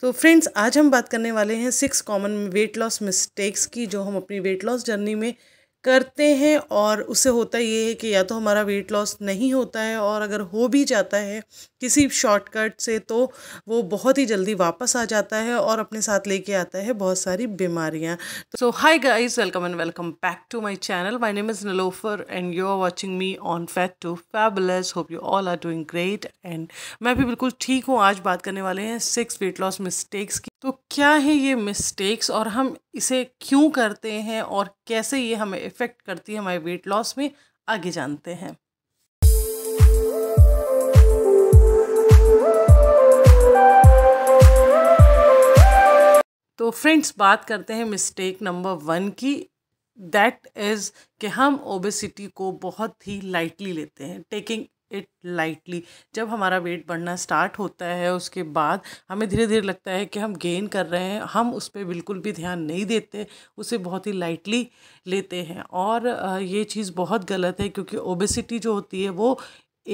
तो फ्रेंड्स आज हम बात करने वाले हैं six common weight loss mistakes की जो हम अपनी वेट लॉस जर्नी में करते हैं और उससे होता ये है कि या तो हमारा वेट लॉस नहीं होता है और अगर हो भी जाता है किसी शॉर्टकट से तो वो बहुत ही जल्दी वापस आ जाता है और अपने साथ लेके आता है बहुत सारी बीमारियाँ so hi guys welcome and welcome back to my channel my name is Nalofar and you are watching me on fat to fabulous hope you all are doing great and मैं भी बिल्कुल ठीक हूँ आज बात करने वाले हैं सिक्स वेट लॉस मिस्टेक्स की तो क्या है ये मिस्टेक्स और हम इसे क्यों करते हैं और कैसे ये हमें इफ़ेक्ट करती है हमारे वेट लॉस में आगे जानते हैं तो फ्रेंड्स बात करते हैं मिस्टेक नंबर वन की दैट इज़ कि हम ओबेसिटी को बहुत ही लाइटली लेते हैं टेकिंग इट लाइटली जब हमारा वेट बढ़ना स्टार्ट होता है उसके बाद हमें धीरे धीरे लगता है कि हम गेन कर रहे हैं हम उस पर बिल्कुल भी ध्यान नहीं देते उसे बहुत ही लाइटली लेते हैं और ये चीज़ बहुत गलत है क्योंकि ओबेसिटी जो होती है वो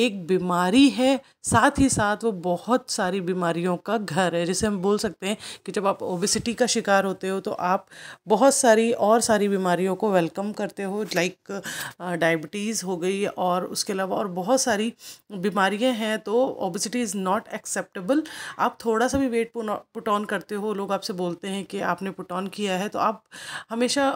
एक बीमारी है साथ ही साथ वो बहुत सारी बीमारियों का घर है जैसे हम बोल सकते हैं कि जब आप ओबेसिटी का शिकार होते हो तो आप बहुत सारी और सारी बीमारियों को वेलकम करते हो लाइक डायबिटीज़ हो गई और उसके अलावा और बहुत सारी बीमारियाँ हैं तो ओबेसिटी इज़ नॉट एक्सेप्टेबल आप थोड़ा सा भी वेट पुट ऑन करते हो लोग आपसे बोलते हैं कि आपने पुट ऑन किया है तो आप हमेशा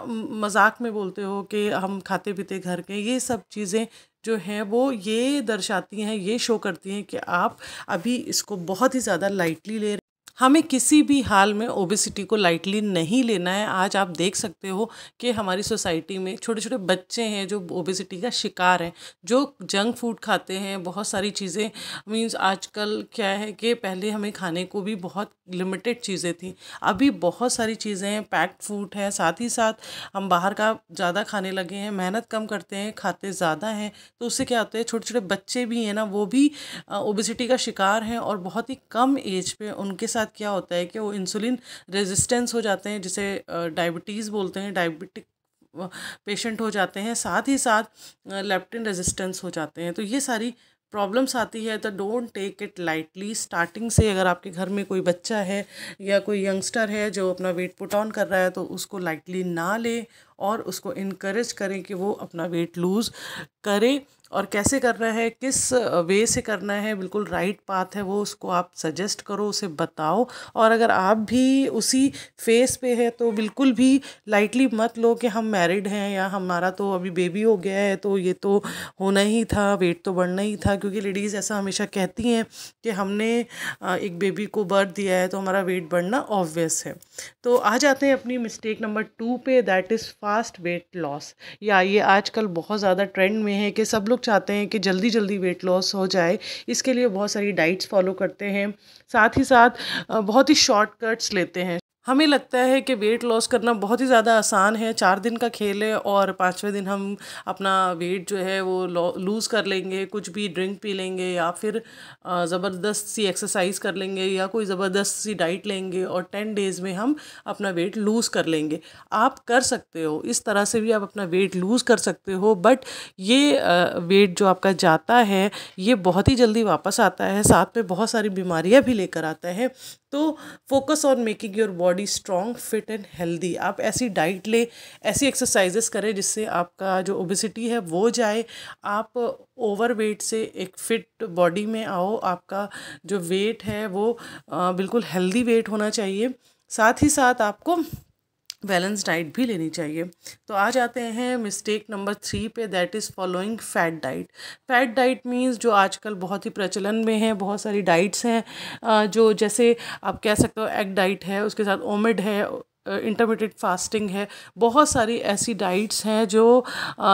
मजाक में बोलते हो कि हम खाते पीते घर के ये सब चीज़ें जो हैं वो ये दर्शाती हैं ये शो करती हैं कि आप अभी इसको बहुत ही ज़्यादा लाइटली ले हमें किसी भी हाल में ओबेसिटी को लाइटली नहीं लेना है आज आप देख सकते हो कि हमारी सोसाइटी में छोटे छोटे बच्चे हैं जो ओबेसिटी का शिकार हैं जो जंक फूड खाते हैं बहुत सारी चीज़ें मीन्स आजकल क्या है कि पहले हमें खाने को भी बहुत लिमिटेड चीज़ें थी अभी बहुत सारी चीज़ें हैं पैक्ड फूड है साथ ही साथ हम बाहर का ज़्यादा खाने लगे हैं मेहनत कम करते हैं खाते ज़्यादा हैं तो उससे क्या होता है छोटे छोटे बच्चे भी हैं ना वो भी ओबेसिटी का शिकार हैं और बहुत ही कम एज पर उनके साथ साथ क्या होता है कि वो इंसुलिन रेजिस्टेंस हो जाते हैं जिसे डायबिटीज़ बोलते हैं डायबिटिक पेशेंट हो जाते हैं साथ ही साथ लेप्टिन रेजिस्टेंस हो जाते हैं तो ये सारी प्रॉब्लम्स आती है तो don't take it lightly starting से अगर आपके घर में कोई बच्चा है या कोई यंगस्टर है जो अपना वेट पुट ऑन कर रहा है तो उसको लाइटली ना ले और उसको इनक्रेज करें कि वो अपना वेट लूज़ करें और कैसे करना है किस वे से करना है बिल्कुल राइट पाथ है वो उसको आप सजेस्ट करो उसे बताओ और अगर आप भी उसी फेस पे है तो बिल्कुल भी लाइटली मत लो कि हम मैरिड हैं या हमारा तो अभी बेबी हो गया है तो ये तो होना ही था वेट तो बढ़ना ही था क्योंकि लेडीज़ ऐसा हमेशा कहती हैं कि हमने एक बेबी को बर्थ दिया है तो हमारा वेट बढ़ना ऑब्वियस है तो आ जाते हैं अपनी मिस्टेक नंबर टू पे that is fast weight loss या ये आजकल बहुत ज़्यादा ट्रेंड में है कि सब लोग चाहते हैं कि जल्दी जल्दी वेट लॉस हो जाए इसके लिए बहुत सारी डाइट्स फॉलो करते हैं साथ ही साथ बहुत ही शॉर्टकट्स लेते हैं हमें लगता है कि वेट लॉस करना बहुत ही ज़्यादा आसान है चार दिन का खेल है और पाँचवें दिन हम अपना वेट जो है वो लूज़ कर लेंगे कुछ भी ड्रिंक पी लेंगे या फिर ज़बरदस्त सी एक्सरसाइज कर लेंगे या कोई ज़बरदस्त सी डाइट लेंगे और टेन डेज़ में हम अपना वेट लूज़ कर लेंगे आप कर सकते हो इस तरह से भी आप अपना वेट लूज़ कर सकते हो बट ये वेट जो आपका जाता है ये बहुत ही जल्दी वापस आता है साथ में बहुत सारी बीमारियाँ भी लेकर आता है तो focus on making your body strong fit and healthy आप ऐसी डाइट लें ऐसी एक्सरसाइजेस करें जिससे आपका जो ओबिसिटी है वो जाए आप ओवर वेट से एक फिट बॉडी में आओ आपका जो वेट है वो बिल्कुल हेल्दी वेट होना चाहिए साथ ही साथ आपको बैलेंस डाइट भी लेनी चाहिए तो आ जाते हैं मिस्टेक नंबर थ्री पे that is following fad diet fad diet means जो आजकल बहुत ही प्रचलन में है बहुत सारी डाइट्स हैं जो जैसे आप कह सकते हो एग डाइट है उसके साथ ओमिड है इंटरमीडिएट फास्टिंग है बहुत सारी ऐसी डाइट्स हैं जो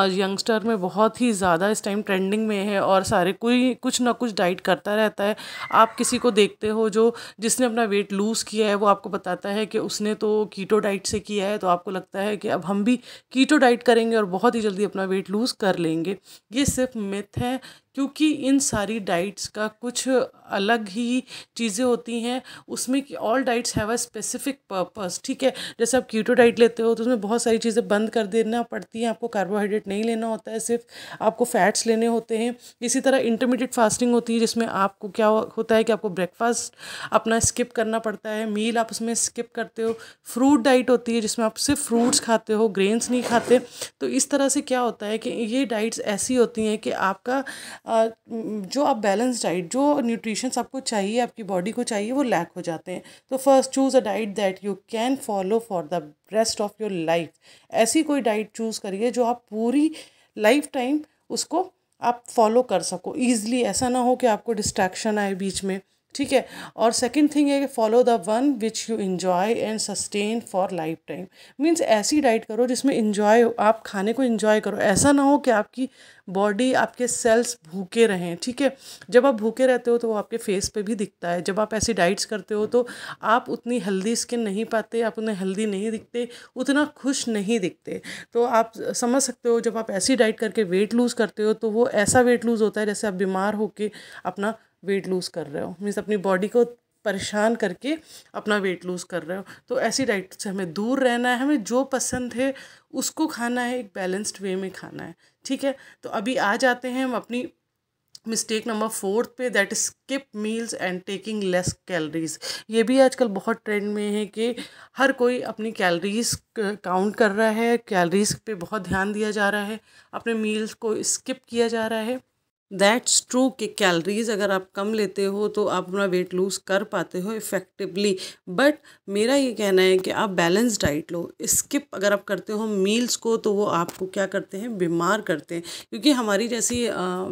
यंगस्टर में बहुत ही ज़्यादा इस टाइम ट्रेंडिंग में है और सारे कोई कुछ ना कुछ डाइट करता रहता है आप किसी को देखते हो जो जिसने अपना वेट लूज़ किया है वो आपको बताता है कि उसने तो कीटो डाइट से किया है तो आपको लगता है कि अब हम भी कीटो डाइट करेंगे और बहुत ही जल्दी अपना वेट लूज़ कर लेंगे ये सिर्फ मिथ है क्योंकि इन सारी डाइट्स का कुछ अलग ही चीज़ें होती हैं उसमें कि all diets have a specific purpose ठीक है जैसे आप कीटो डाइट लेते हो तो उसमें बहुत सारी चीज़ें बंद कर देना पड़ती हैं आपको कार्बोहाइड्रेट नहीं लेना होता है सिर्फ आपको फैट्स लेने होते हैं इसी तरह इंटरमीडिएट फास्टिंग होती है जिसमें आपको क्या होता है कि आपको ब्रेकफास्ट अपना स्किप करना पड़ता है मील आप उसमें स्किप करते हो फ्रूट डाइट होती है जिसमें आप सिर्फ फ्रूट्स खाते हो ग्रेन्स नहीं खाते तो इस तरह से क्या होता है कि ये डाइट्स ऐसी होती हैं कि आपका जो आप बैलेंस डाइट जो न्यूट्रिशन आपको चाहिए आपकी बॉडी को चाहिए वो लैक हो जाते हैं तो first choose a diet that you can follow for the rest of your life ऐसी कोई डाइट चूज़ करिए जो आप पूरी लाइफ टाइम उसको आप फॉलो कर सको ईज़िली ऐसा ना हो कि आपको डिस्ट्रैक्शन आए बीच में ठीक है और सेकंड थिंग है कि follow the one which you enjoy and sustain for lifetime means ऐसी डाइट करो जिसमें इन्जॉय आप खाने को इन्जॉय करो ऐसा ना हो कि आपकी बॉडी आपके सेल्स भूखे रहें ठीक है जब आप भूखे रहते हो तो वो आपके फेस पे भी दिखता है जब आप ऐसी डाइट्स करते हो तो आप उतनी हेल्दी स्किन नहीं पाते आप उतने हेल्दी नहीं दिखते उतना खुश नहीं दिखते तो आप समझ सकते हो जब आप ऐसी डाइट करके वेट लूज़ करते हो तो वो ऐसा वेट लूज़ होता है जैसे आप बीमार होकर अपना वेट लूज़ कर रहे हो मीन्स अपनी बॉडी को परेशान करके अपना वेट लूज़ कर रहे हो तो ऐसी डाइट से हमें दूर रहना है हमें जो पसंद है उसको खाना है एक बैलेंस्ड वे में खाना है ठीक है तो अभी आ जाते हैं हम अपनी मिस्टेक नंबर फोर्थ पे that is skip meals and taking less calories ये भी आजकल बहुत ट्रेंड में है कि हर कोई अपनी कैलरीज काउंट कर रहा है कैलरीज पे बहुत ध्यान दिया जा रहा है अपने मील्स को स्किप किया जा रहा है दैट्स ट्रू कि कैलरीज अगर आप कम लेते हो तो आप अपना वेट लूज़ कर पाते हो इफ़ेक्टिवली बट मेरा ये कहना है कि आप बैलेंस डाइट लो स्किप अगर आप करते हो मील्स को तो वो आपको क्या करते हैं बीमार करते हैं क्योंकि हमारी जैसी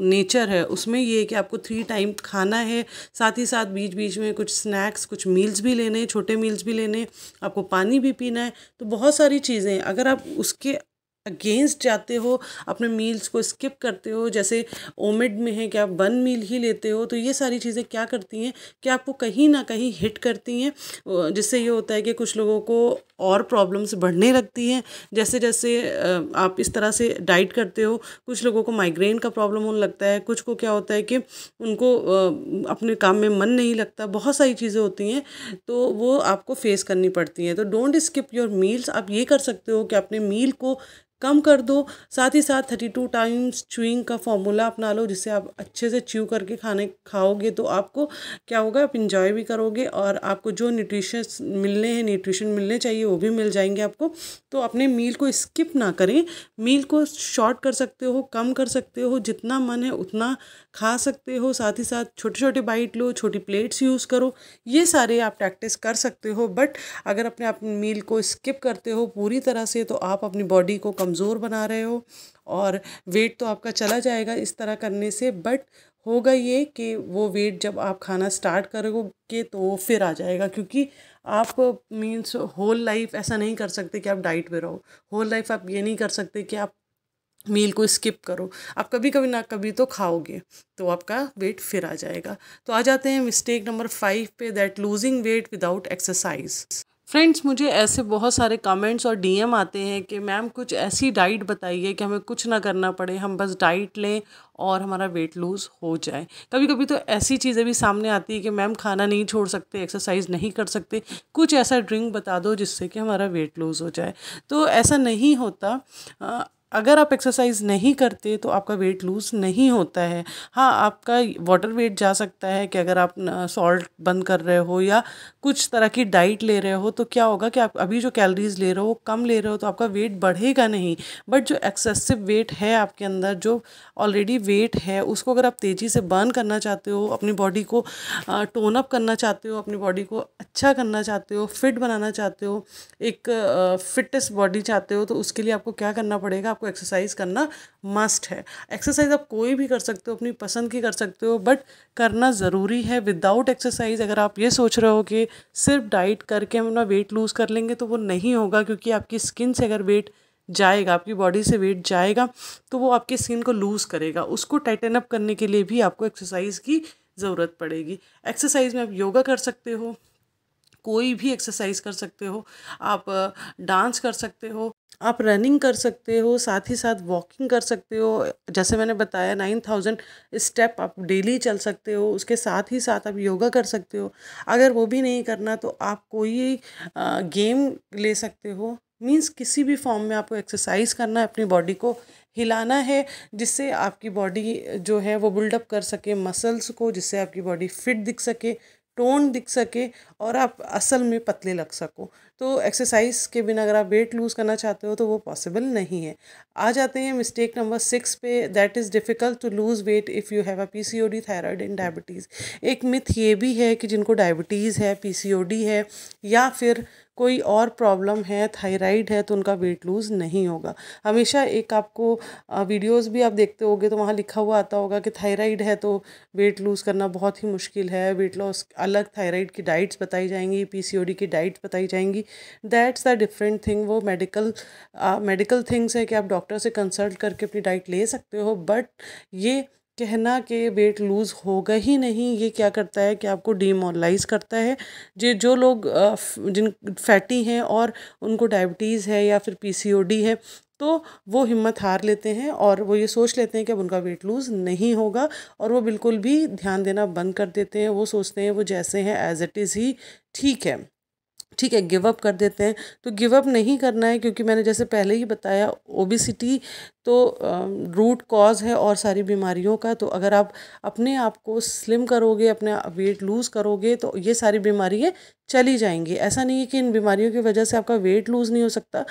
नेचर है उसमें ये है कि आपको थ्री टाइम खाना है साथ ही साथ बीच बीच में कुछ स्नैक्स कुछ मील्स भी लेने छोटे मील्स भी लेने आपको पानी भी पीना है तो बहुत सारी चीज़ें अगर आप उसके अगेंस्ट जाते हो अपने मील्स को स्किप करते हो जैसे ओमिड में है कि आप वन मील ही लेते हो तो ये सारी चीज़ें क्या करती हैं कि आपको कहीं ना कहीं हिट करती हैं जिससे ये होता है कि कुछ लोगों को और प्रॉब्लम्स बढ़ने लगती हैं जैसे जैसे आप इस तरह से डाइट करते हो कुछ लोगों को माइग्रेन का प्रॉब्लम होने लगता है कुछ को क्या होता है कि उनको अपने काम में मन नहीं लगता बहुत सारी चीज़ें होती हैं तो वो आपको फेस करनी पड़ती हैं तो डोंट स्किप योर मील्स आप ये कर सकते हो कि अपने मील को कम कर दो साथ ही साथ थर्टी टू टाइम्स च्यूइंग का फॉर्मूला अपना लो जिससे आप अच्छे से च्यू करके खाने खाओगे तो आपको क्या होगा आप इंजॉय भी करोगे और आपको जो न्यूट्रिशंस मिलने हैं न्यूट्रिशन मिलने चाहिए वो भी मिल जाएंगे आपको तो अपने मील को स्किप ना करें मील को शॉर्ट कर सकते हो कम कर सकते हो जितना मन है उतना खा सकते हो साथ ही साथ छोटे छोटे बाइट लो छोटी प्लेट्स यूज़ करो ये सारे आप प्रैक्टिस कर सकते हो बट अगर अपने आप मील को स्किप करते हो पूरी तरह से तो आप अपनी बॉडी को कम कमज़ोर बना रहे हो और वेट तो आपका चला जाएगा इस तरह करने से बट होगा ये कि वो वेट जब आप खाना स्टार्ट करोगे तो वो फिर आ जाएगा क्योंकि आप मीन्स होल लाइफ ऐसा नहीं कर सकते कि आप डाइट पे रहो होल लाइफ आप ये नहीं कर सकते कि आप मील को स्किप करो आप कभी कभी ना कभी तो खाओगे तो आपका वेट फिर आ जाएगा तो आ जाते हैं मिस्टेक नंबर फाइव पे that losing weight without exercise friends मुझे ऐसे बहुत सारे कमेंट्स और डीएम आते हैं कि मैम कुछ ऐसी डाइट बताइए कि हमें कुछ ना करना पड़े हम बस डाइट लें और हमारा वेट लूज़ हो जाए कभी कभी तो ऐसी चीज़ें भी सामने आती है कि मैम खाना नहीं छोड़ सकते एक्सरसाइज नहीं कर सकते कुछ ऐसा ड्रिंक बता दो जिससे कि हमारा वेट लूज़ हो जाए तो ऐसा नहीं होता अगर आप एक्सरसाइज नहीं करते तो आपका वेट लूज़ नहीं होता है हाँ आपका वाटर वेट जा सकता है कि अगर आप सॉल्ट बंद कर रहे हो या कुछ तरह की डाइट ले रहे हो तो क्या होगा कि आप अभी जो कैलोरीज ले रहे हो कम ले रहे हो तो आपका वेट बढ़ेगा नहीं बट जो एक्सेसिव वेट है आपके अंदर जो ऑलरेडी वेट है उसको अगर आप तेज़ी से बर्न करना चाहते हो अपनी बॉडी को टोन अप करना चाहते हो अपनी बॉडी को अच्छा करना चाहते हो फिट बनाना चाहते हो एक फिटनेस बॉडी चाहते हो तो उसके लिए आपको क्या करना पड़ेगा आपको एक्सरसाइज करना मस्ट है एक्सरसाइज आप कोई भी कर सकते हो अपनी पसंद की कर सकते हो बट करना ज़रूरी है विदाउट एक्सरसाइज अगर आप ये सोच रहे हो कि सिर्फ डाइट करके हम अपना वेट लूज़ कर लेंगे तो वो नहीं होगा क्योंकि आपकी स्किन से अगर वेट जाएगा आपकी बॉडी से वेट जाएगा तो वो आपकी स्किन को लूज़ करेगा उसको टाइटन अप करने के लिए भी आपको एक्सरसाइज की ज़रूरत पड़ेगी एक्सरसाइज में आप योगा कर सकते हो कोई भी एक्सरसाइज कर सकते हो आप डांस कर सकते हो आप रनिंग कर सकते हो साथ ही साथ वॉकिंग कर सकते हो जैसे मैंने बताया नाइन थाउजेंड स्टेप आप डेली चल सकते हो उसके साथ ही साथ आप योगा कर सकते हो अगर वो भी नहीं करना तो आप कोई गेम ले सकते हो मीन्स किसी भी फॉर्म में आपको एक्सरसाइज करना है अपनी बॉडी को हिलाना है जिससे आपकी बॉडी जो है वो बिल्डअप कर सके मसल्स को जिससे आपकी बॉडी फिट दिख सके टोन दिख सके और आप असल में पतले लग सको तो एक्सरसाइज के बिना अगर आप वेट लूज़ करना चाहते हो तो वो पॉसिबल नहीं है आ जाते हैं मिस्टेक नंबर सिक्स पे that is difficult to lose weight if you have a P C O D thyroid in diabetes एक मिथ ये भी है कि जिनको डायबिटीज़ है पी सी ओ डी है या फिर कोई और प्रॉब्लम है थायराइड है तो उनका वेट लूज़ नहीं होगा हमेशा एक आपको वीडियोस भी आप देखते होगे तो वहाँ लिखा हुआ आता होगा कि थायराइड है तो वेट लूज़ करना बहुत ही मुश्किल है वेट लॉस अलग थायराइड की डाइट्स बताई जाएंगी पीसीओडी की डाइट्स बताई जाएंगी होगी दैट्स द डिफरेंट थिंग वो मेडिकल मेडिकल थिंग्स है कि आप डॉक्टर से कंसल्ट करके अपनी डाइट ले सकते हो बट ये कहना कि वेट लूज़ होगा ही नहीं ये क्या करता है कि आपको डीमोरलाइज करता है जो जो लोग जिन फैटी हैं और उनको डायबिटीज़ है या फिर पीसीओडी है तो वो हिम्मत हार लेते हैं और वो ये सोच लेते हैं कि अब उनका वेट लूज़ नहीं होगा और वो बिल्कुल भी ध्यान देना बंद कर देते हैं वो सोचते हैं वो जैसे हैं एज इट इज़ ही ठीक है ठीक है गिव अप कर देते हैं तो गिव अप नहीं करना है क्योंकि मैंने जैसे पहले ही बताया ओबिसिटी तो रूट कॉज है और सारी बीमारियों का तो अगर आप अपने आप को स्लिम करोगे अपने वेट लूज़ करोगे तो ये सारी बीमारियाँ चली जाएंगी ऐसा नहीं है कि इन बीमारियों की वजह से आपका वेट लूज़ नहीं हो सकता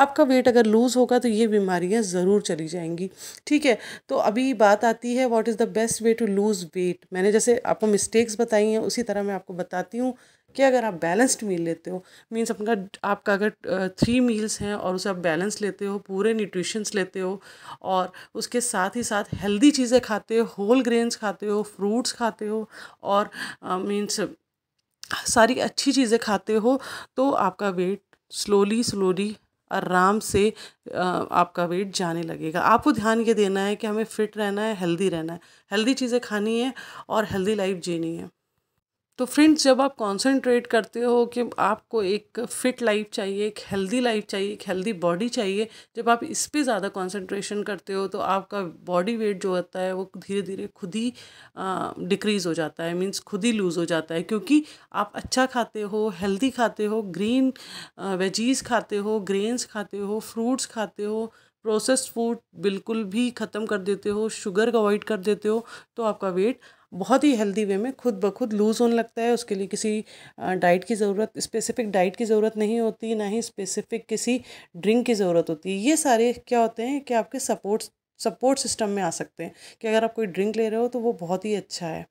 आपका वेट अगर लूज़ होगा तो ये बीमारियाँ ज़रूर चली जाएंगी ठीक है तो अभी बात आती है what is the best way to lose weight मैंने जैसे आपको मिस्टेक्स बताई हैं उसी तरह मैं आपको बताती हूँ कि अगर आप बैलेंस्ड मील लेते हो मीन्स अपना आपका अगर थ्री मील्स हैं और उसे आप बैलेंस लेते हो पूरे न्यूट्रिशंस लेते हो और उसके साथ ही साथ हेल्दी चीज़ें खाते हो होल ग्रेन्स खाते हो फ्रूट्स खाते हो और मीन्स सारी अच्छी चीज़ें खाते हो तो आपका वेट स्लोली स्लोली आराम से आपका वेट जाने लगेगा आपको ध्यान ये देना है कि हमें फ़िट रहना है हेल्दी रहना है हेल्दी चीज़ें खानी है और हेल्दी लाइफ जीनी है तो फ्रेंड्स जब आप कंसंट्रेट करते हो कि आपको एक फिट लाइफ चाहिए एक हेल्दी लाइफ चाहिए एक हेल्दी बॉडी चाहिए जब आप इस पर ज़्यादा कंसंट्रेशन करते हो तो आपका बॉडी वेट जो होता है वो धीरे धीरे खुद ही डिक्रीज़ हो जाता है मीन्स खुद ही लूज़ हो जाता है क्योंकि आप अच्छा खाते हो हेल्दी खाते हो ग्रीन वेजीज़ खाते हो ग्रेन्स खाते हो फ्रूट्स खाते हो प्रोसेस्ड फूड बिल्कुल भी ख़त्म कर देते हो शुगर अवॉइड कर देते हो तो आपका वेट बहुत ही हेल्दी वे में खुद ब खुद लूज़ होने लगता है उसके लिए किसी डाइट की ज़रूरत स्पेसिफिक डाइट की ज़रूरत नहीं होती ना ही स्पेसिफिक किसी ड्रिंक की ज़रूरत होती है ये सारे क्या होते हैं कि आपके सपोर्ट्स सपोर्ट सिस्टम में आ सकते हैं कि अगर आप कोई ड्रिंक ले रहे हो तो वो बहुत ही अच्छा है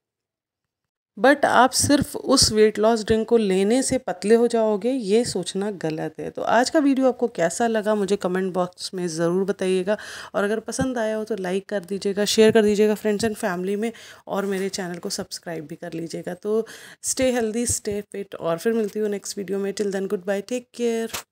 बट आप सिर्फ उस वेट लॉस ड्रिंक को लेने से पतले हो जाओगे ये सोचना गलत है तो आज का वीडियो आपको कैसा लगा मुझे कमेंट बॉक्स में ज़रूर बताइएगा और अगर पसंद आया हो तो लाइक कर दीजिएगा शेयर कर दीजिएगा फ्रेंड्स एंड फैमिली में और मेरे चैनल को सब्सक्राइब भी कर लीजिएगा तो स्टे हेल्दी स्टे फिट और फिर मिलती हूँ नेक्स्ट वीडियो में till then goodbye take care